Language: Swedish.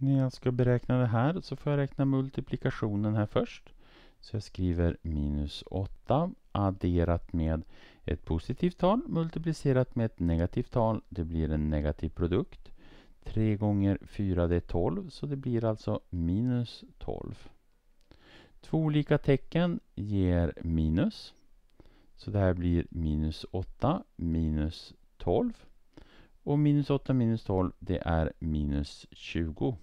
När jag ska beräkna det här så får jag räkna multiplikationen här först. Så jag skriver minus 8 adderat med ett positivt tal multiplicerat med ett negativt tal. Det blir en negativ produkt. 3 gånger 4 det är 12 så det blir alltså minus 12. Två olika tecken ger minus. Så det här blir minus 8 minus 12. Och minus 8 minus 12 det är minus 20.